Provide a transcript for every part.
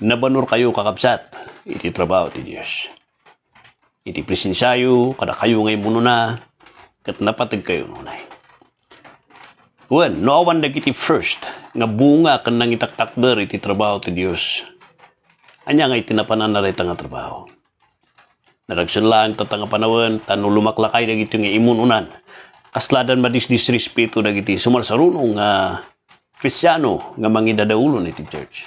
nabanur kayo kakabsat, iti trabaho ti Dios. Iti presensyayo kada kayo ngay muno na, kat napatag kayo nunay. Kuan, noawan dagiti first, nga bunga kan nang itaktakder iti trabaho ti Dios. Anya nga itinapanan na nga trabaho. Naragsan lang tatanga panawan, tanu lumaklakay dagiti nga imununan. Kasladan madis disrespeto dagiti sumarsarunong nga uh, Kristyano nga mangidadaulon iti church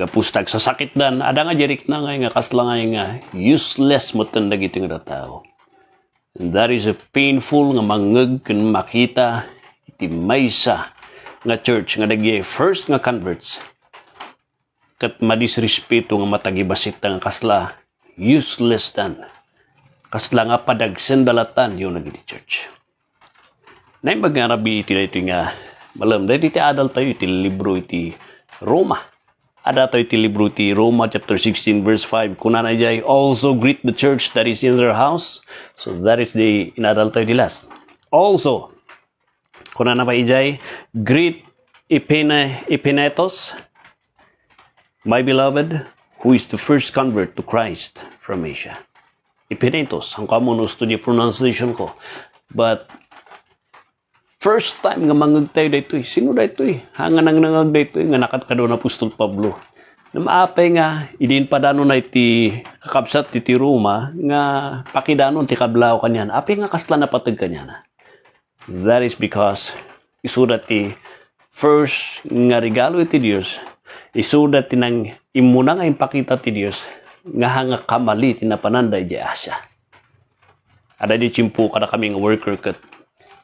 Gapustag sa sakit dan, ada nga jerik na nga nga kaslangay nga useless mo tandag iti nga tao. And that is a painful nga mangag kan makita iti maysa nga church nga dagye first nga converts kat madisrespeto nga matagibasit nga kasla useless dan kasla nga padagsen dalatan yun nagiti church. Naimag nga rabi iti na iti nga malam dahil iti adal tayo iti libro iti Roma ada to'y tilibruti Roma chapter 16 verse 5 kunanay jay also greet the church that is in their house so that is the inadal di last also na pa ijay greet Epine, Epinetos my beloved who is the first convert to Christ from Asia Epinetos ang common study pronunciation ko but First time nga mangagtay daytoy. Sino daytoy? Hanga nang nangag daytoy nga nakatkado na Pustol Pablo. Na maapay nga idin padano na iti kakabsat ti Roma nga pakidanon ti kablao kanyan. Apay nga kasla na patag kanyan. That is because isuda ti first nga regalo iti Dios isuda ti nang imuna nga impakita ti Dios nga hanga kamali ti napananday di Asia Ada di chimpo kada kami nga worker ket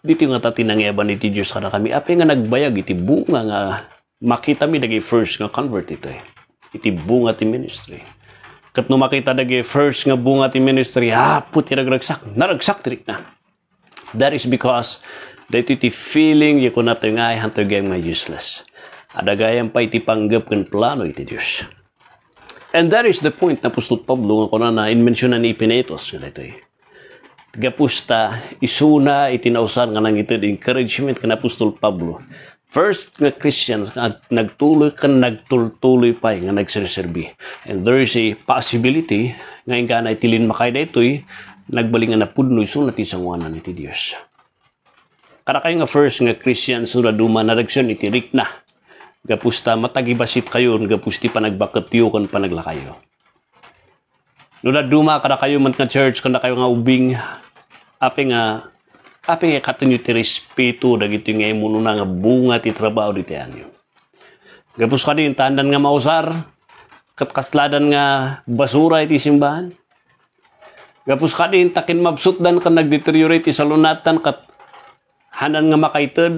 dito nga ta tinangyaban iti Diyos kada kami. Ape nga nagbayag iti bunga nga makita mi dagay first nga convert ito eh. Iti bunga ti ministry. Kat no makita dagay first nga bunga ti ministry, hapo ti nagragsak. Naragsak tirik na. That is because dito iti feeling yung na ito nga ay hantog yung may useless. Adagayan pa iti panggap kan plano iti Diyos. And that is the point na Apostol Pablo nga ko na na-inmensyonan ni Pinetos. Ito eh gapusta isuna itinausan nga nang itud encouragement kan Apostol Pablo first nga Christians nga nagtuloy kan nagtultuloy pa nga nagserserbi and there is a possibility nga inga ingana itilin makay daytoy nagbaling na pudno isunat isang wanan iti Dios kada kayo nga first nga Christians sura duma na reaksyon iti rikna gapusta matagibasit kayo gapusti panagbakot yo kan panaglakayo Nula duma kada kayo man nga church kada kayo nga ubing apa nga apa nga katunyo ti respeto gitu nga imuno na nga bunga ti trabaho diti yu. gapos kadi tandan nga mausar kat kasladan nga basura iti simbahan gapos kadi takin ka kan nagdeteriorate salunatan kat hanan nga makaitod.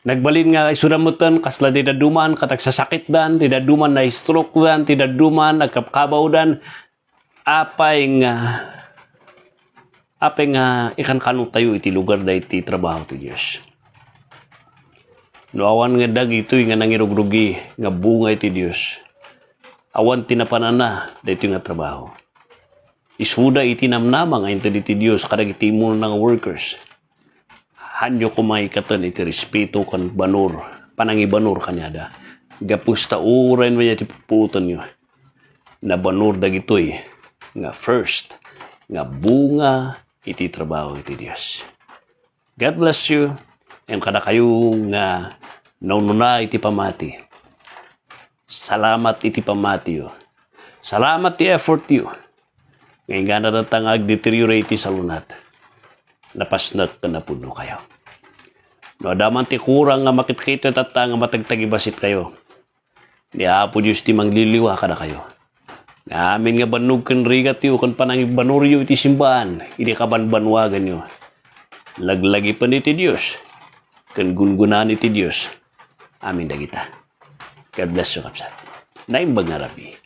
Nagbalin nga isuramutan kasla didaduman katagsasakit dan didaduman na stroke dan didaduman nagkapkabaw dan apay nga apeng nga ikan kanu tayo iti lugar da iti trabaho ti Diyos. Noawan nga dag ito nga nangirugrugi nga bunga iti Dios. Awan tinapanana da ito nga trabaho. Isuda iti namnama nga ito iti Dios kadag iti mo ng workers. Hanyo kumay katan iti respeto kan banor, panangibanor kanyada. Gapusta uren mo iti puputan nyo. Nabanor dagitoy nga first nga bunga iti trabaho iti Dios. God bless you and kada kayong nga ah, naununa iti pamati. Salamat iti pamati yo. Salamat ti effort yo. Ngayon nga natatang ag-deteriorate iti lunat. Napasnat ka na puno kayo. No, adaman ti kurang nga makikita tatang nga matagtagibasit kayo. Di apo Diyos ti mangliliwa ka na kayo. Naamin nga banug kan rigat yu, kan panang banuryo iti simbahan, iti kabanbanwagan yu. Laglagi pa ni ti Diyos, kan gungunan iti Diyos. Amin kita. God bless you, kapsat. Naimbang nga rabi.